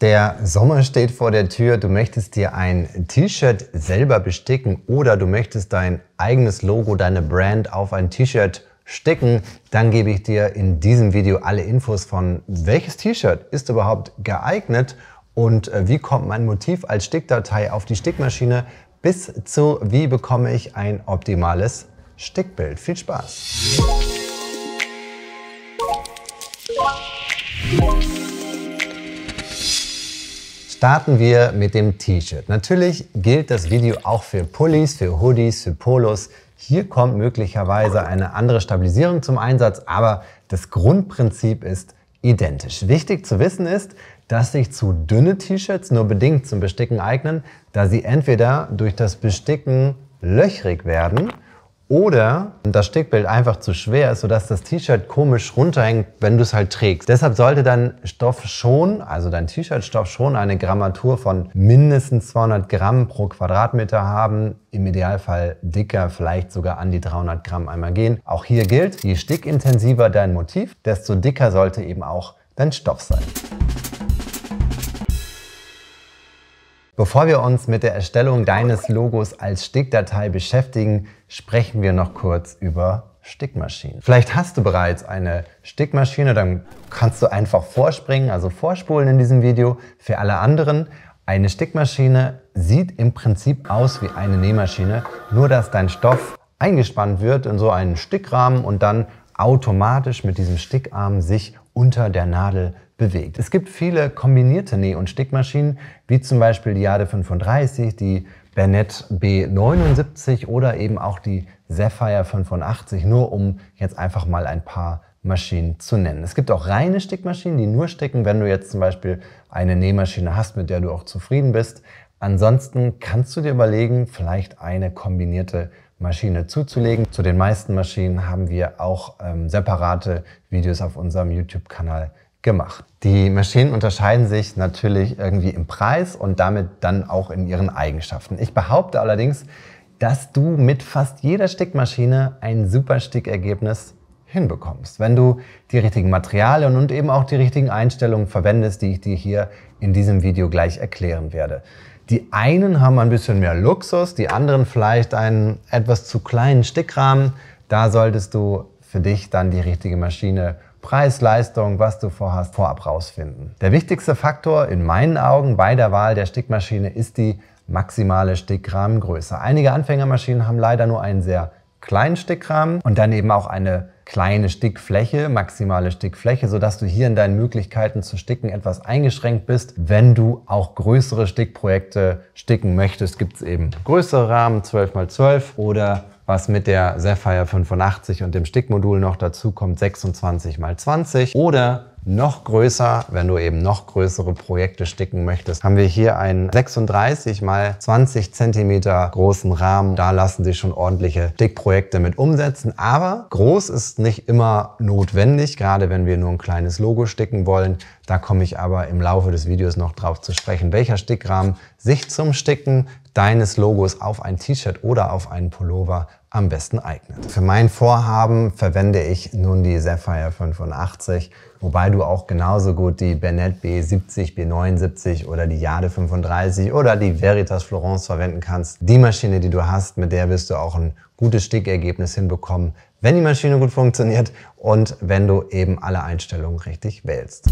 Der Sommer steht vor der Tür, du möchtest dir ein T-Shirt selber besticken oder du möchtest dein eigenes Logo, deine Brand auf ein T-Shirt stecken, dann gebe ich dir in diesem Video alle Infos von welches T-Shirt ist überhaupt geeignet und äh, wie kommt mein Motiv als Stickdatei auf die Stickmaschine bis zu wie bekomme ich ein optimales Stickbild. Viel Spaß! Starten wir mit dem T-Shirt. Natürlich gilt das Video auch für Pullis, für Hoodies, für Polos. Hier kommt möglicherweise eine andere Stabilisierung zum Einsatz, aber das Grundprinzip ist identisch. Wichtig zu wissen ist, dass sich zu dünne T-Shirts nur bedingt zum Besticken eignen, da sie entweder durch das Besticken löchrig werden oder das Stickbild einfach zu schwer ist, sodass das T-Shirt komisch runterhängt, wenn du es halt trägst. Deshalb sollte dein Stoff schon, also dein T-Shirt-Stoff schon eine Grammatur von mindestens 200 Gramm pro Quadratmeter haben. Im Idealfall dicker, vielleicht sogar an die 300 Gramm einmal gehen. Auch hier gilt, je stickintensiver dein Motiv, desto dicker sollte eben auch dein Stoff sein. Bevor wir uns mit der Erstellung deines Logos als Stickdatei beschäftigen, sprechen wir noch kurz über Stickmaschinen. Vielleicht hast du bereits eine Stickmaschine, dann kannst du einfach vorspringen, also vorspulen in diesem Video. Für alle anderen, eine Stickmaschine sieht im Prinzip aus wie eine Nähmaschine, nur dass dein Stoff eingespannt wird in so einen Stickrahmen und dann automatisch mit diesem Stickarm sich unter der Nadel bewegt. Es gibt viele kombinierte Näh- und Stickmaschinen, wie zum Beispiel die Jade 35, die Bennett B79 oder eben auch die Sapphire 85, nur um jetzt einfach mal ein paar Maschinen zu nennen. Es gibt auch reine Stickmaschinen, die nur sticken, wenn du jetzt zum Beispiel eine Nähmaschine hast, mit der du auch zufrieden bist. Ansonsten kannst du dir überlegen, vielleicht eine kombinierte Maschine zuzulegen. Zu den meisten Maschinen haben wir auch ähm, separate Videos auf unserem YouTube-Kanal gemacht. Die Maschinen unterscheiden sich natürlich irgendwie im Preis und damit dann auch in ihren Eigenschaften. Ich behaupte allerdings, dass du mit fast jeder Stickmaschine ein super Stickergebnis hinbekommst, wenn du die richtigen Materialien und eben auch die richtigen Einstellungen verwendest, die ich dir hier in diesem Video gleich erklären werde. Die einen haben ein bisschen mehr Luxus, die anderen vielleicht einen etwas zu kleinen Stickrahmen. Da solltest du für dich dann die richtige Maschine Preis-Leistung, was du vorhast, vorab rausfinden. Der wichtigste Faktor in meinen Augen bei der Wahl der Stickmaschine ist die maximale Stickrahmengröße. Einige Anfängermaschinen haben leider nur einen sehr kleinen Stickrahmen und dann eben auch eine kleine Stickfläche, maximale Stickfläche, sodass du hier in deinen Möglichkeiten zu sticken etwas eingeschränkt bist. Wenn du auch größere Stickprojekte sticken möchtest, gibt es eben größere Rahmen, 12x12 oder was mit der Sapphire 85 und dem Stickmodul noch dazu kommt, 26 x 20 oder noch größer, wenn du eben noch größere Projekte sticken möchtest, haben wir hier einen 36 mal 20 Zentimeter großen Rahmen. Da lassen sich schon ordentliche Stickprojekte mit umsetzen. Aber groß ist nicht immer notwendig, gerade wenn wir nur ein kleines Logo sticken wollen. Da komme ich aber im Laufe des Videos noch drauf zu sprechen, welcher Stickrahmen sich zum Sticken deines Logos auf ein T-Shirt oder auf einen Pullover am besten eignet. Für mein Vorhaben verwende ich nun die Sapphire 85 Wobei du auch genauso gut die Bennett B70, B79 oder die Jade 35 oder die Veritas Florence verwenden kannst. Die Maschine, die du hast, mit der wirst du auch ein gutes Stickergebnis hinbekommen, wenn die Maschine gut funktioniert und wenn du eben alle Einstellungen richtig wählst.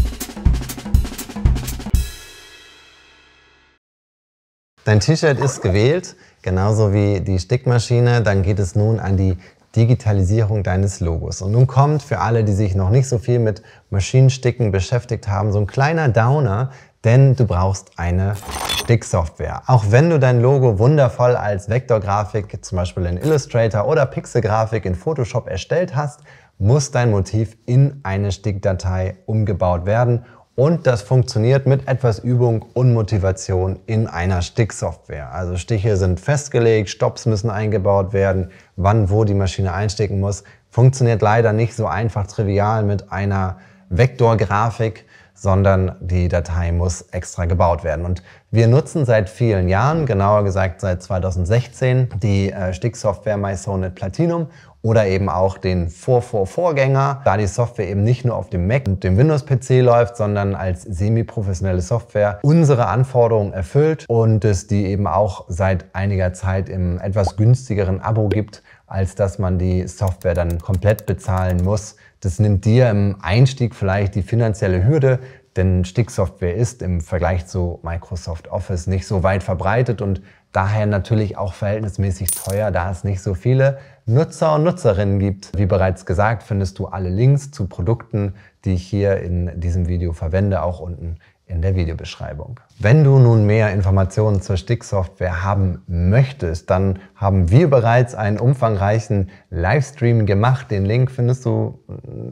Dein T-Shirt ist gewählt, genauso wie die Stickmaschine. Dann geht es nun an die Digitalisierung deines Logos. Und nun kommt für alle, die sich noch nicht so viel mit Maschinensticken beschäftigt haben, so ein kleiner Downer, denn du brauchst eine Sticksoftware. Auch wenn du dein Logo wundervoll als Vektorgrafik, zum Beispiel in Illustrator oder Pixelgrafik in Photoshop erstellt hast, muss dein Motiv in eine Stickdatei umgebaut werden und das funktioniert mit etwas Übung und Motivation in einer Sticksoftware. Also Stiche sind festgelegt, Stops müssen eingebaut werden, wann wo die Maschine einstecken muss. Funktioniert leider nicht so einfach trivial mit einer Vektorgrafik, sondern die Datei muss extra gebaut werden. Und wir nutzen seit vielen Jahren, genauer gesagt seit 2016, die äh, Sticksoftware MySonet Platinum oder eben auch den Vor-Vor-Vorgänger, da die Software eben nicht nur auf dem Mac und dem Windows-PC läuft, sondern als semi-professionelle Software unsere Anforderungen erfüllt und es die eben auch seit einiger Zeit im etwas günstigeren Abo gibt, als dass man die Software dann komplett bezahlen muss. Das nimmt dir im Einstieg vielleicht die finanzielle Hürde, denn Sticksoftware ist im Vergleich zu Microsoft Office nicht so weit verbreitet und Daher natürlich auch verhältnismäßig teuer, da es nicht so viele Nutzer und Nutzerinnen gibt. Wie bereits gesagt, findest du alle Links zu Produkten, die ich hier in diesem Video verwende, auch unten in der Videobeschreibung. Wenn du nun mehr Informationen zur Sticksoftware haben möchtest, dann haben wir bereits einen umfangreichen Livestream gemacht. Den Link findest du,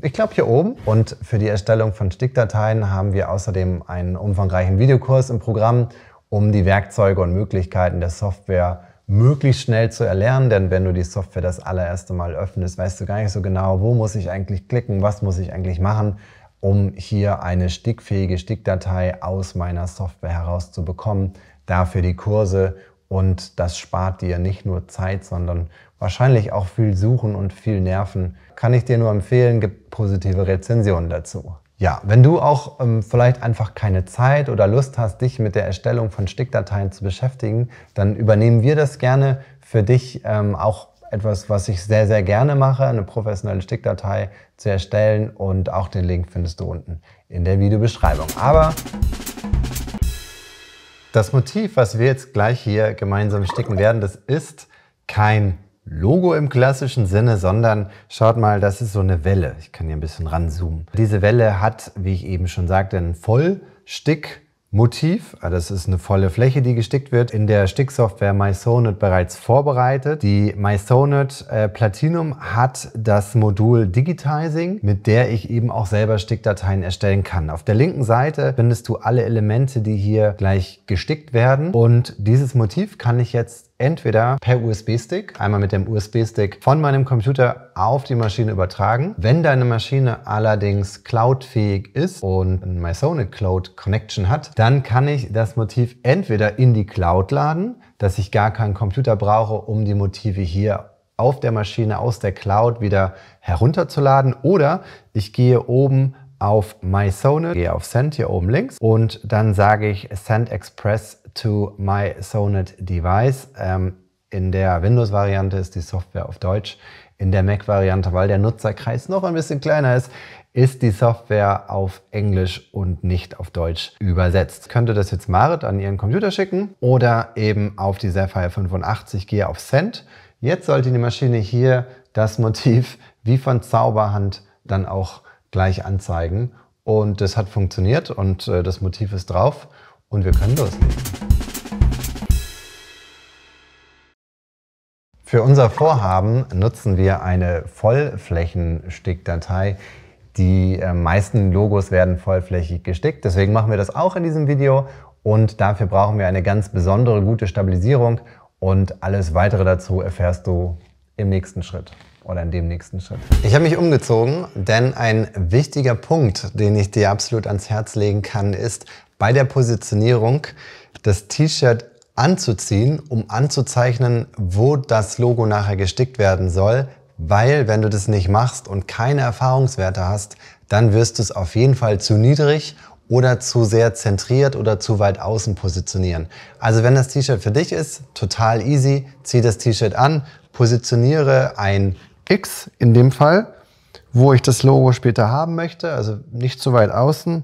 ich glaube, hier oben. Und für die Erstellung von Stickdateien haben wir außerdem einen umfangreichen Videokurs im Programm um die Werkzeuge und Möglichkeiten der Software möglichst schnell zu erlernen, denn wenn du die Software das allererste Mal öffnest, weißt du gar nicht so genau, wo muss ich eigentlich klicken, was muss ich eigentlich machen, um hier eine stickfähige Stickdatei aus meiner Software herauszubekommen. Dafür die Kurse und das spart dir nicht nur Zeit, sondern wahrscheinlich auch viel Suchen und viel Nerven. Kann ich dir nur empfehlen, gibt positive Rezensionen dazu. Ja, wenn du auch ähm, vielleicht einfach keine Zeit oder Lust hast, dich mit der Erstellung von Stickdateien zu beschäftigen, dann übernehmen wir das gerne für dich ähm, auch etwas, was ich sehr, sehr gerne mache, eine professionelle Stickdatei zu erstellen und auch den Link findest du unten in der Videobeschreibung. Aber das Motiv, was wir jetzt gleich hier gemeinsam sticken werden, das ist kein Logo im klassischen Sinne, sondern schaut mal, das ist so eine Welle. Ich kann hier ein bisschen ranzoomen. Diese Welle hat, wie ich eben schon sagte, ein Vollstickmotiv. Ah, das ist eine volle Fläche, die gestickt wird. In der Sticksoftware MySonet bereits vorbereitet. Die MySonet äh, Platinum hat das Modul Digitizing, mit der ich eben auch selber Stickdateien erstellen kann. Auf der linken Seite findest du alle Elemente, die hier gleich gestickt werden. Und dieses Motiv kann ich jetzt entweder per USB-Stick, einmal mit dem USB-Stick von meinem Computer auf die Maschine übertragen. Wenn deine Maschine allerdings cloudfähig ist und ein MySonic Cloud Connection hat, dann kann ich das Motiv entweder in die Cloud laden, dass ich gar keinen Computer brauche, um die Motive hier auf der Maschine aus der Cloud wieder herunterzuladen oder ich gehe oben auf MySonic, gehe auf Send hier oben links und dann sage ich Send Express to my Sonet Device. Ähm, in der Windows-Variante ist die Software auf Deutsch. In der Mac-Variante, weil der Nutzerkreis noch ein bisschen kleiner ist, ist die Software auf Englisch und nicht auf Deutsch übersetzt. Könnte das jetzt Marit an ihren Computer schicken oder eben auf die Sapphire 85 gehe auf Send. Jetzt sollte die Maschine hier das Motiv wie von Zauberhand dann auch gleich anzeigen. Und das hat funktioniert und äh, das Motiv ist drauf und wir können loslegen. Für unser Vorhaben nutzen wir eine Vollflächenstickdatei. Die äh, meisten Logos werden vollflächig gestickt, deswegen machen wir das auch in diesem Video und dafür brauchen wir eine ganz besondere gute Stabilisierung und alles weitere dazu erfährst du im nächsten Schritt oder in dem nächsten Schritt. Ich habe mich umgezogen, denn ein wichtiger Punkt, den ich dir absolut ans Herz legen kann, ist bei der Positionierung das T-Shirt anzuziehen, um anzuzeichnen, wo das Logo nachher gestickt werden soll, weil wenn du das nicht machst und keine Erfahrungswerte hast, dann wirst du es auf jeden Fall zu niedrig oder zu sehr zentriert oder zu weit außen positionieren. Also wenn das T-Shirt für dich ist, total easy, zieh das T-Shirt an, positioniere ein X in dem Fall, wo ich das Logo später haben möchte. Also nicht zu weit außen,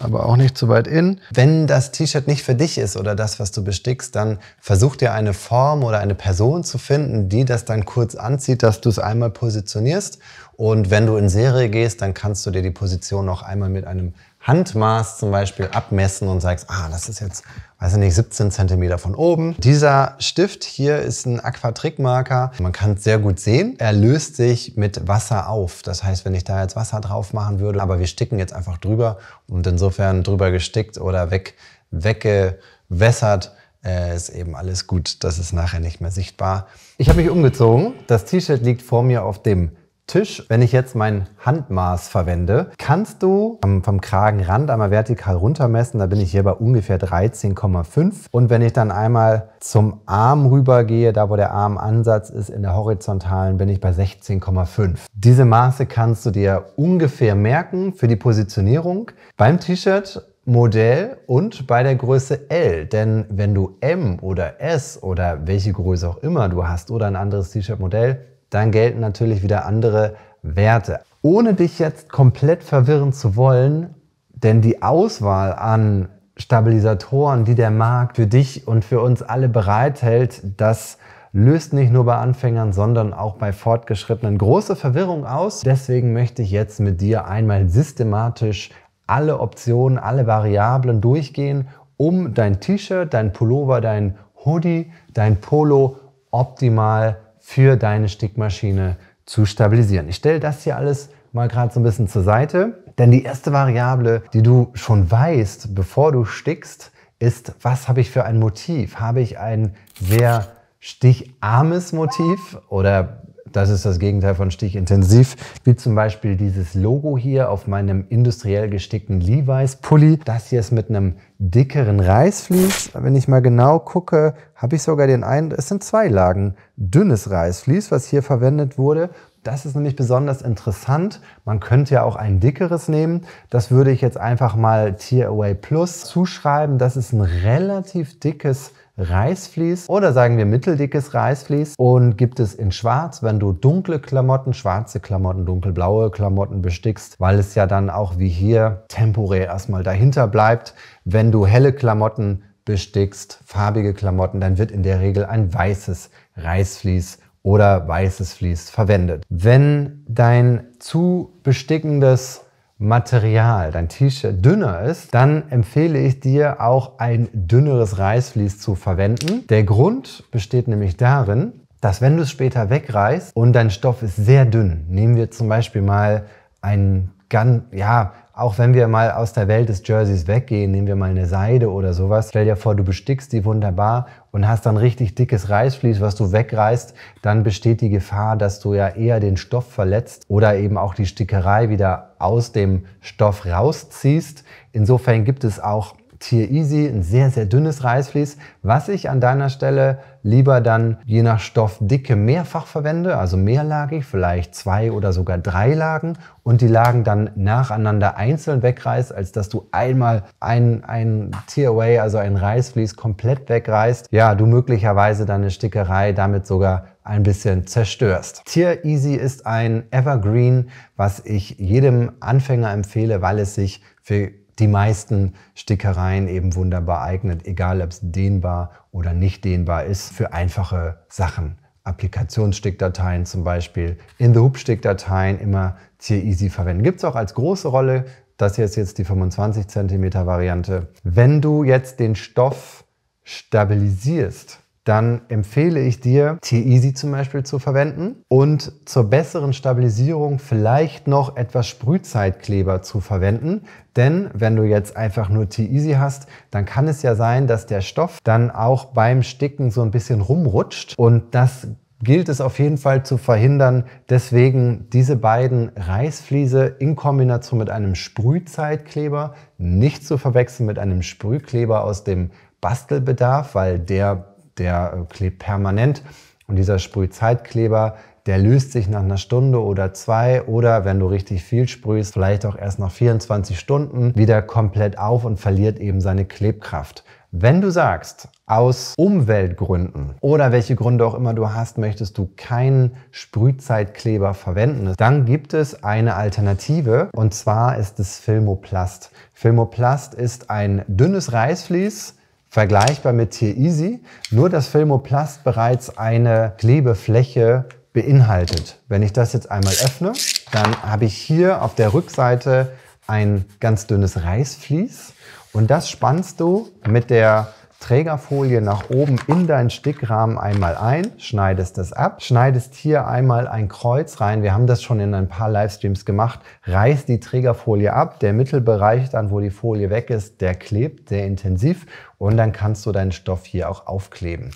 aber auch nicht zu weit innen. Wenn das T-Shirt nicht für dich ist oder das, was du bestickst, dann versuch dir eine Form oder eine Person zu finden, die das dann kurz anzieht, dass du es einmal positionierst. Und wenn du in Serie gehst, dann kannst du dir die Position noch einmal mit einem Handmaß zum Beispiel abmessen und sagst, ah, das ist jetzt, weiß ich nicht, 17 cm von oben. Dieser Stift hier ist ein Aquatrickmarker. Man kann es sehr gut sehen. Er löst sich mit Wasser auf. Das heißt, wenn ich da jetzt Wasser drauf machen würde, aber wir sticken jetzt einfach drüber und insofern drüber gestickt oder weg, weggewässert, äh, ist eben alles gut. Das ist nachher nicht mehr sichtbar. Ich habe mich umgezogen. Das T-Shirt liegt vor mir auf dem Tisch. Wenn ich jetzt mein Handmaß verwende, kannst du vom Kragenrand einmal vertikal runter messen. Da bin ich hier bei ungefähr 13,5. Und wenn ich dann einmal zum Arm rübergehe, da wo der Armansatz ist, in der horizontalen, bin ich bei 16,5. Diese Maße kannst du dir ungefähr merken für die Positionierung. Beim T-Shirt Modell und bei der Größe L. Denn wenn du M oder S oder welche Größe auch immer du hast oder ein anderes T-Shirt-Modell, dann gelten natürlich wieder andere Werte. Ohne dich jetzt komplett verwirren zu wollen, denn die Auswahl an Stabilisatoren, die der Markt für dich und für uns alle bereithält, das löst nicht nur bei Anfängern, sondern auch bei Fortgeschrittenen große Verwirrung aus. Deswegen möchte ich jetzt mit dir einmal systematisch alle Optionen, alle Variablen durchgehen, um dein T-Shirt, dein Pullover, dein Hoodie, dein Polo optimal für deine Stickmaschine zu stabilisieren. Ich stelle das hier alles mal gerade so ein bisschen zur Seite, denn die erste Variable, die du schon weißt, bevor du stickst, ist, was habe ich für ein Motiv? Habe ich ein sehr sticharmes Motiv oder das ist das Gegenteil von stichintensiv, wie zum Beispiel dieses Logo hier auf meinem industriell gestickten Levi's Pulli. Das hier ist mit einem dickeren Reisflies. Wenn ich mal genau gucke, habe ich sogar den einen, es sind zwei Lagen dünnes Reisflies, was hier verwendet wurde. Das ist nämlich besonders interessant. Man könnte ja auch ein dickeres nehmen. Das würde ich jetzt einfach mal Tier Away Plus zuschreiben. Das ist ein relativ dickes Reißvlies oder sagen wir mitteldickes Reißvlies und gibt es in schwarz, wenn du dunkle Klamotten, schwarze Klamotten, dunkelblaue Klamotten bestickst, weil es ja dann auch wie hier temporär erstmal dahinter bleibt. Wenn du helle Klamotten bestickst, farbige Klamotten, dann wird in der Regel ein weißes Reißvlies oder weißes Vlies verwendet. Wenn dein zu bestickendes Material, dein T-Shirt dünner ist, dann empfehle ich dir auch ein dünneres Reißvlies zu verwenden. Der Grund besteht nämlich darin, dass wenn du es später wegreißt und dein Stoff ist sehr dünn, nehmen wir zum Beispiel mal ein, ganz, ja, auch wenn wir mal aus der Welt des Jerseys weggehen, nehmen wir mal eine Seide oder sowas. Stell dir vor, du bestickst die wunderbar und hast dann richtig dickes Reißvlies, was du wegreißt, dann besteht die Gefahr, dass du ja eher den Stoff verletzt oder eben auch die Stickerei wieder aus dem Stoff rausziehst. Insofern gibt es auch Tier Easy, ein sehr, sehr dünnes Reißvlies, was ich an deiner Stelle lieber dann je nach Stoffdicke mehrfach verwende, also mehrlagig, vielleicht zwei oder sogar drei Lagen und die Lagen dann nacheinander einzeln wegreißt, als dass du einmal ein, ein Tearaway, also ein Reißvlies komplett wegreißt. Ja, du möglicherweise deine Stickerei damit sogar ein bisschen zerstörst. Tier Easy ist ein Evergreen, was ich jedem Anfänger empfehle, weil es sich für die meisten Stickereien eben wunderbar eignet, egal ob es dehnbar oder nicht dehnbar ist, für einfache Sachen. Applikationsstickdateien zum Beispiel, In-the-Hoop-Stickdateien immer sehr easy verwenden. Gibt es auch als große Rolle, das hier ist jetzt die 25 cm Variante. Wenn du jetzt den Stoff stabilisierst, dann empfehle ich dir, T-Easy zum Beispiel zu verwenden und zur besseren Stabilisierung vielleicht noch etwas Sprühzeitkleber zu verwenden. Denn wenn du jetzt einfach nur T-Easy hast, dann kann es ja sein, dass der Stoff dann auch beim Sticken so ein bisschen rumrutscht und das gilt es auf jeden Fall zu verhindern. Deswegen diese beiden Reißfliese in Kombination mit einem Sprühzeitkleber nicht zu verwechseln mit einem Sprühkleber aus dem Bastelbedarf, weil der der äh, klebt permanent. Und dieser Sprühzeitkleber, der löst sich nach einer Stunde oder zwei oder wenn du richtig viel sprühst, vielleicht auch erst nach 24 Stunden wieder komplett auf und verliert eben seine Klebkraft. Wenn du sagst, aus Umweltgründen oder welche Gründe auch immer du hast, möchtest du keinen Sprühzeitkleber verwenden, dann gibt es eine Alternative und zwar ist es Filmoplast. Filmoplast ist ein dünnes Reißvlies, Vergleichbar mit Tier Easy, nur dass Filmoplast bereits eine Klebefläche beinhaltet. Wenn ich das jetzt einmal öffne, dann habe ich hier auf der Rückseite ein ganz dünnes Reißvlies und das spannst du mit der Trägerfolie nach oben in deinen Stickrahmen einmal ein, schneidest das ab, schneidest hier einmal ein Kreuz rein. Wir haben das schon in ein paar Livestreams gemacht. Reiß die Trägerfolie ab, der Mittelbereich dann, wo die Folie weg ist, der klebt sehr intensiv und dann kannst du deinen Stoff hier auch aufkleben.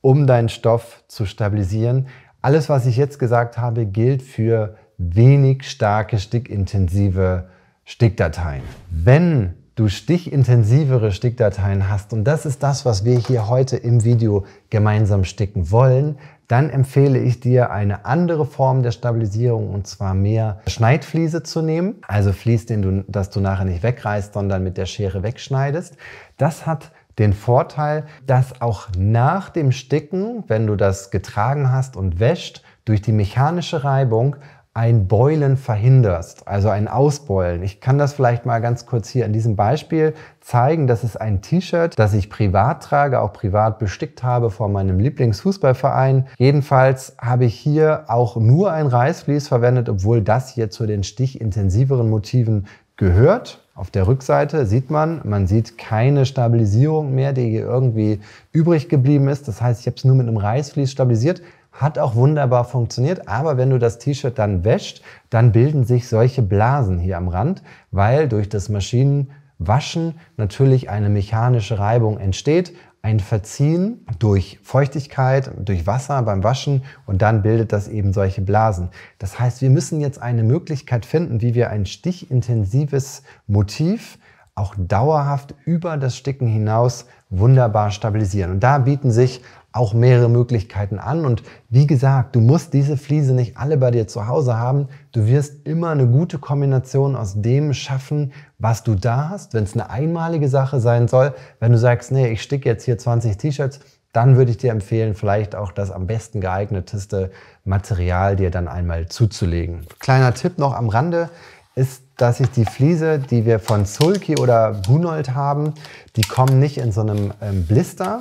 Um deinen Stoff zu stabilisieren, alles, was ich jetzt gesagt habe, gilt für wenig starke, stickintensive Stickdateien. Wenn du stichintensivere Stickdateien hast, und das ist das, was wir hier heute im Video gemeinsam sticken wollen, dann empfehle ich dir eine andere Form der Stabilisierung und zwar mehr Schneidfliese zu nehmen. Also Fließ, den du, dass du nachher nicht wegreißt, sondern mit der Schere wegschneidest. Das hat den Vorteil, dass auch nach dem Sticken, wenn du das getragen hast und wäscht, durch die mechanische Reibung ein Beulen verhinderst, also ein Ausbeulen. Ich kann das vielleicht mal ganz kurz hier an diesem Beispiel zeigen. Das ist ein T-Shirt, das ich privat trage, auch privat bestickt habe vor meinem Lieblingsfußballverein. Jedenfalls habe ich hier auch nur ein Reißvlies verwendet, obwohl das hier zu den stichintensiveren Motiven gehört. Auf der Rückseite sieht man, man sieht keine Stabilisierung mehr, die hier irgendwie übrig geblieben ist. Das heißt, ich habe es nur mit einem Reißvlies stabilisiert. Hat auch wunderbar funktioniert, aber wenn du das T-Shirt dann wäscht, dann bilden sich solche Blasen hier am Rand, weil durch das Maschinenwaschen natürlich eine mechanische Reibung entsteht, ein Verziehen durch Feuchtigkeit, durch Wasser beim Waschen und dann bildet das eben solche Blasen. Das heißt, wir müssen jetzt eine Möglichkeit finden, wie wir ein stichintensives Motiv auch dauerhaft über das Sticken hinaus wunderbar stabilisieren. Und da bieten sich auch mehrere Möglichkeiten an. Und wie gesagt, du musst diese Fliese nicht alle bei dir zu Hause haben. Du wirst immer eine gute Kombination aus dem schaffen, was du da hast. Wenn es eine einmalige Sache sein soll, wenn du sagst, nee, ich stick jetzt hier 20 T-Shirts, dann würde ich dir empfehlen, vielleicht auch das am besten geeigneteste Material dir dann einmal zuzulegen. Kleiner Tipp noch am Rande ist, dass ich die Fliese, die wir von Sulki oder Bunold haben, die kommen nicht in so einem ähm, Blister,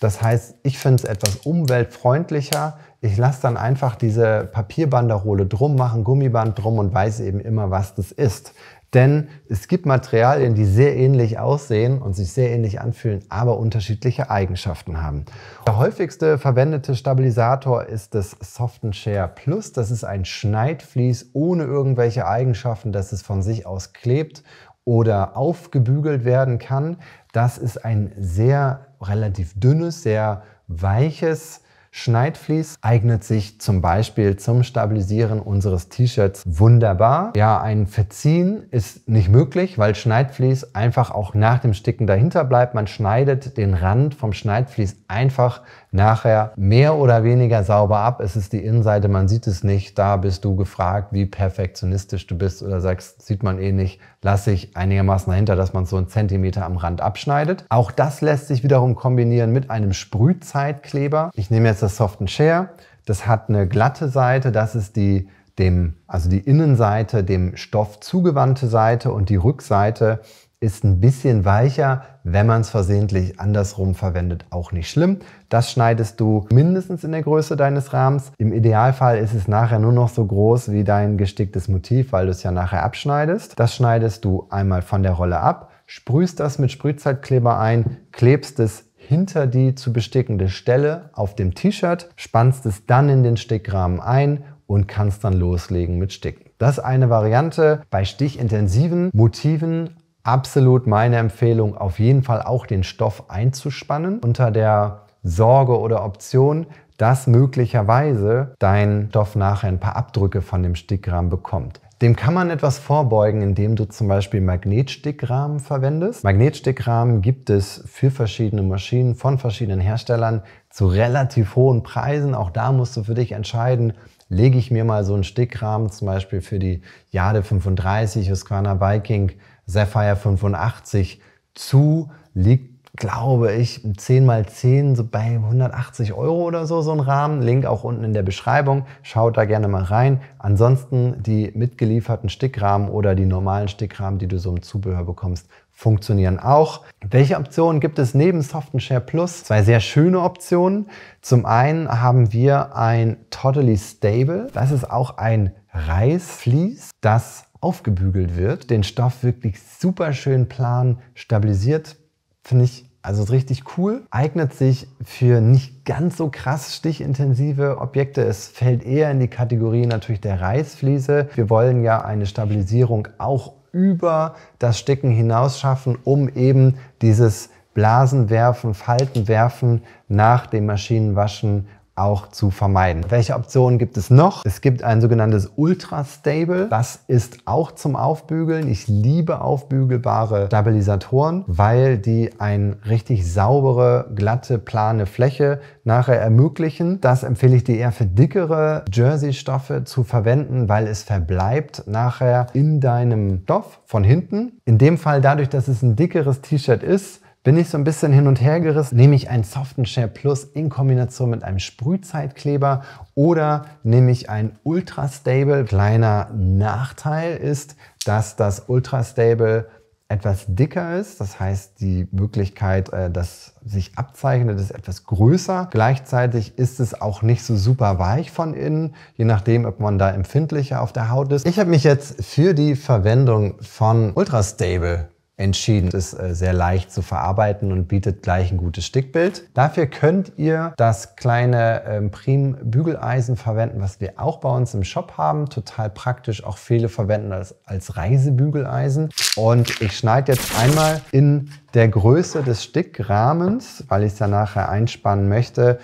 das heißt, ich finde es etwas umweltfreundlicher. Ich lasse dann einfach diese Papierbanderole drum, machen, Gummiband drum und weiß eben immer, was das ist. Denn es gibt Materialien, die sehr ähnlich aussehen und sich sehr ähnlich anfühlen, aber unterschiedliche Eigenschaften haben. Der häufigste verwendete Stabilisator ist das Soften Share Plus. Das ist ein Schneidvlies ohne irgendwelche Eigenschaften, dass es von sich aus klebt oder aufgebügelt werden kann. Das ist ein sehr relativ dünnes, sehr weiches Schneidvlies eignet sich zum Beispiel zum Stabilisieren unseres T-Shirts wunderbar. Ja, ein Verziehen ist nicht möglich, weil Schneidvlies einfach auch nach dem Sticken dahinter bleibt. Man schneidet den Rand vom Schneidvlies einfach nachher mehr oder weniger sauber ab. Es ist die Innenseite, man sieht es nicht. Da bist du gefragt, wie perfektionistisch du bist oder sagst, sieht man eh nicht, lasse ich einigermaßen dahinter, dass man so einen Zentimeter am Rand abschneidet. Auch das lässt sich wiederum kombinieren mit einem Sprühzeitkleber. Ich nehme jetzt das Soft Share. Das hat eine glatte Seite, das ist die dem, also die Innenseite dem Stoff zugewandte Seite und die Rückseite ist ein bisschen weicher, wenn man es versehentlich andersrum verwendet, auch nicht schlimm. Das schneidest du mindestens in der Größe deines Rahmens. Im Idealfall ist es nachher nur noch so groß wie dein gesticktes Motiv, weil du es ja nachher abschneidest. Das schneidest du einmal von der Rolle ab, sprühst das mit Sprühzeitkleber ein, klebst es hinter die zu bestickende Stelle auf dem T-Shirt, spannst es dann in den Stickrahmen ein und kannst dann loslegen mit Sticken. Das ist eine Variante. Bei stichintensiven Motiven absolut meine Empfehlung, auf jeden Fall auch den Stoff einzuspannen unter der Sorge oder Option, dass möglicherweise dein Stoff nachher ein paar Abdrücke von dem Stickrahmen bekommt. Dem kann man etwas vorbeugen, indem du zum Beispiel Magnetstickrahmen verwendest. Magnetstickrahmen gibt es für verschiedene Maschinen von verschiedenen Herstellern zu relativ hohen Preisen. Auch da musst du für dich entscheiden, lege ich mir mal so einen Stickrahmen zum Beispiel für die Jade 35 Husqvarna Viking Sapphire 85 zu, liegt, glaube ich, 10 x 10 so bei 180 Euro oder so, so ein Rahmen. Link auch unten in der Beschreibung. Schaut da gerne mal rein. Ansonsten die mitgelieferten Stickrahmen oder die normalen Stickrahmen, die du so im Zubehör bekommst, funktionieren auch. Welche Optionen gibt es neben Share Plus? Zwei sehr schöne Optionen. Zum einen haben wir ein Totally Stable. Das ist auch ein Reißvlies, das aufgebügelt wird, den Stoff wirklich super schön plan stabilisiert, finde ich also richtig cool. Eignet sich für nicht ganz so krass stichintensive Objekte. Es fällt eher in die Kategorie natürlich der Reißfliese. Wir wollen ja eine Stabilisierung auch über das Sticken hinaus schaffen, um eben dieses Blasenwerfen, Faltenwerfen nach dem Maschinenwaschen auch zu vermeiden. Welche Optionen gibt es noch? Es gibt ein sogenanntes Ultra Stable. Das ist auch zum Aufbügeln. Ich liebe aufbügelbare Stabilisatoren, weil die eine richtig saubere, glatte, plane Fläche nachher ermöglichen. Das empfehle ich dir eher für dickere Jersey-Stoffe zu verwenden, weil es verbleibt nachher in deinem Stoff von hinten. In dem Fall dadurch, dass es ein dickeres T-Shirt ist, bin ich so ein bisschen hin und her gerissen, nehme ich einen Share Plus in Kombination mit einem Sprühzeitkleber oder nehme ich einen Ultra Stable. Kleiner Nachteil ist, dass das Ultra Stable etwas dicker ist. Das heißt, die Möglichkeit, äh, dass sich abzeichnet, ist etwas größer. Gleichzeitig ist es auch nicht so super weich von innen, je nachdem, ob man da empfindlicher auf der Haut ist. Ich habe mich jetzt für die Verwendung von Ultra Stable entschieden. Ist äh, sehr leicht zu verarbeiten und bietet gleich ein gutes Stickbild. Dafür könnt ihr das kleine ähm, Prim Bügeleisen verwenden, was wir auch bei uns im Shop haben. Total praktisch. Auch viele verwenden das als Reisebügeleisen. Und ich schneide jetzt einmal in der Größe des Stickrahmens, weil ich es dann nachher einspannen möchte,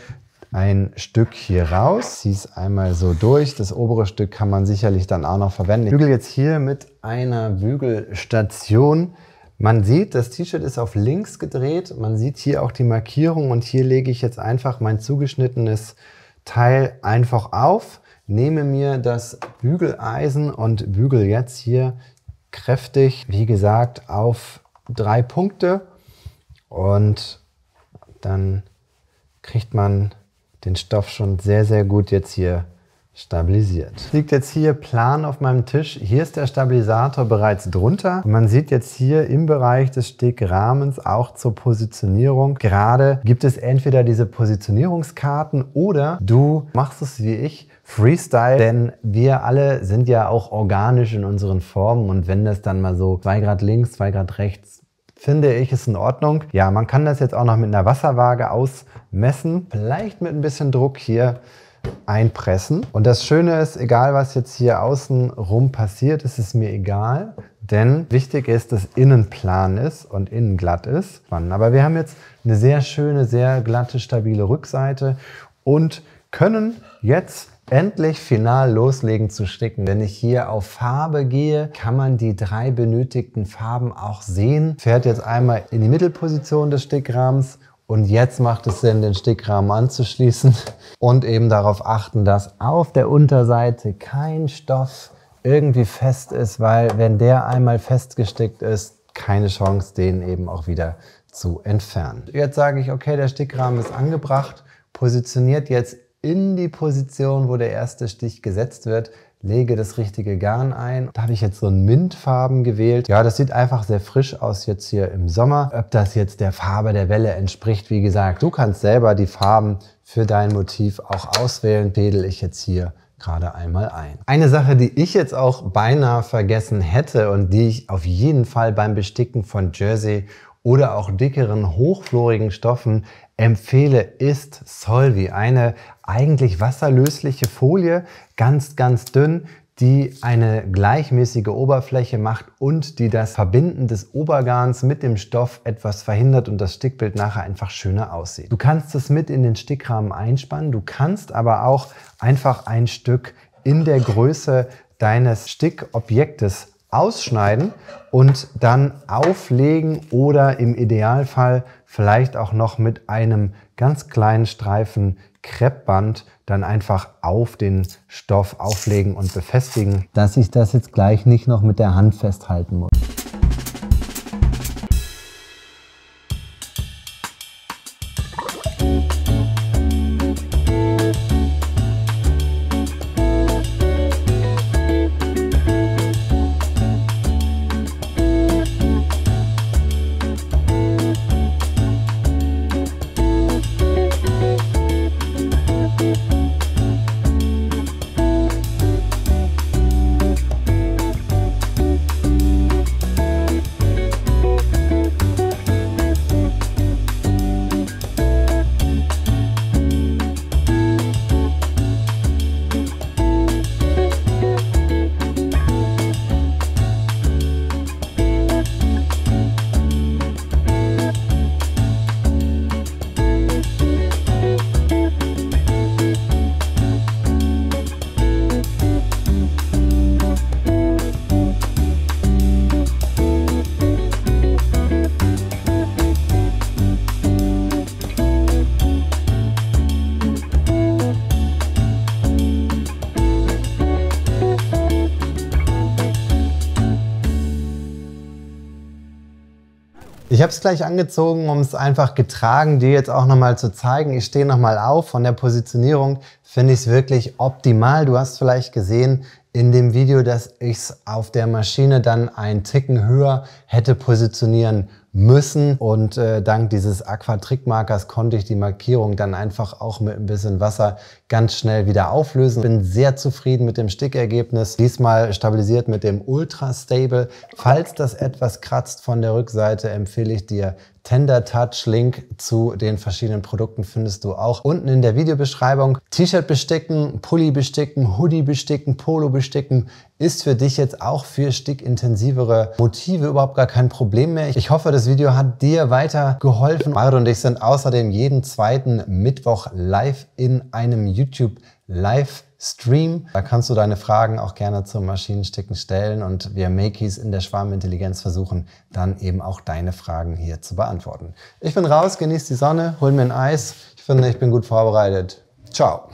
ein Stück hier raus, ziehe es einmal so durch. Das obere Stück kann man sicherlich dann auch noch verwenden. Ich bügel jetzt hier mit einer Bügelstation man sieht, das T-Shirt ist auf links gedreht. Man sieht hier auch die Markierung und hier lege ich jetzt einfach mein zugeschnittenes Teil einfach auf, nehme mir das Bügeleisen und bügel jetzt hier kräftig, wie gesagt, auf drei Punkte und dann kriegt man den Stoff schon sehr, sehr gut jetzt hier stabilisiert. Liegt jetzt hier plan auf meinem Tisch. Hier ist der Stabilisator bereits drunter. Und man sieht jetzt hier im Bereich des Stickrahmens auch zur Positionierung. Gerade gibt es entweder diese Positionierungskarten oder du machst es wie ich Freestyle, denn wir alle sind ja auch organisch in unseren Formen und wenn das dann mal so 2 Grad links, 2 Grad rechts, finde ich, ist in Ordnung. Ja, man kann das jetzt auch noch mit einer Wasserwaage ausmessen, vielleicht mit ein bisschen Druck hier einpressen. Und das Schöne ist, egal was jetzt hier außen rum passiert, ist es mir egal, denn wichtig ist, dass innen plan ist und innen glatt ist. Aber wir haben jetzt eine sehr schöne, sehr glatte, stabile Rückseite und können jetzt endlich final loslegen zu sticken. Wenn ich hier auf Farbe gehe, kann man die drei benötigten Farben auch sehen. Fährt jetzt einmal in die Mittelposition des Stickrahmens und jetzt macht es Sinn, den Stickrahmen anzuschließen und eben darauf achten, dass auf der Unterseite kein Stoff irgendwie fest ist, weil wenn der einmal festgestickt ist, keine Chance, den eben auch wieder zu entfernen. Jetzt sage ich, okay, der Stickrahmen ist angebracht, positioniert jetzt in die Position, wo der erste Stich gesetzt wird, lege das richtige Garn ein. Da habe ich jetzt so einen Mintfarben gewählt. Ja, das sieht einfach sehr frisch aus jetzt hier im Sommer. Ob das jetzt der Farbe der Welle entspricht, wie gesagt, du kannst selber die Farben für dein Motiv auch auswählen. Fädel ich jetzt hier gerade einmal ein. Eine Sache, die ich jetzt auch beinahe vergessen hätte und die ich auf jeden Fall beim Besticken von Jersey oder auch dickeren, hochflorigen Stoffen empfehle, ist Solvi. Eine eigentlich wasserlösliche Folie, ganz, ganz dünn, die eine gleichmäßige Oberfläche macht und die das Verbinden des Obergarns mit dem Stoff etwas verhindert und das Stickbild nachher einfach schöner aussieht. Du kannst es mit in den Stickrahmen einspannen, du kannst aber auch einfach ein Stück in der Größe deines Stickobjektes ausschneiden und dann auflegen oder im Idealfall vielleicht auch noch mit einem ganz kleinen Streifen Kreppband dann einfach auf den Stoff auflegen und befestigen. Dass ich das jetzt gleich nicht noch mit der Hand festhalten muss. Ich habe es gleich angezogen, um es einfach getragen, dir jetzt auch nochmal zu zeigen. Ich stehe nochmal auf. Von der Positionierung finde ich es wirklich optimal. Du hast vielleicht gesehen, in dem Video, dass ich es auf der Maschine dann einen Ticken höher hätte positionieren müssen und äh, dank dieses Aqua-Trickmarkers konnte ich die Markierung dann einfach auch mit ein bisschen Wasser ganz schnell wieder auflösen. Bin sehr zufrieden mit dem Stickergebnis, diesmal stabilisiert mit dem Ultra Stable. Falls das etwas kratzt von der Rückseite, empfehle ich dir Tender Touch Link zu den verschiedenen Produkten findest du auch unten in der Videobeschreibung. T-Shirt besticken, Pulli besticken, Hoodie besticken, Polo besticken ist für dich jetzt auch für stickintensivere Motive überhaupt gar kein Problem mehr. Ich hoffe, das Video hat dir weiter geholfen. Mario und ich sind außerdem jeden zweiten Mittwoch live in einem YouTube Livestream. Da kannst du deine Fragen auch gerne zum Maschinensticken stellen und wir Makeys in der Schwarmintelligenz versuchen, dann eben auch deine Fragen hier zu beantworten. Ich bin raus, genieß die Sonne, hol mir ein Eis. Ich finde, ich bin gut vorbereitet. Ciao.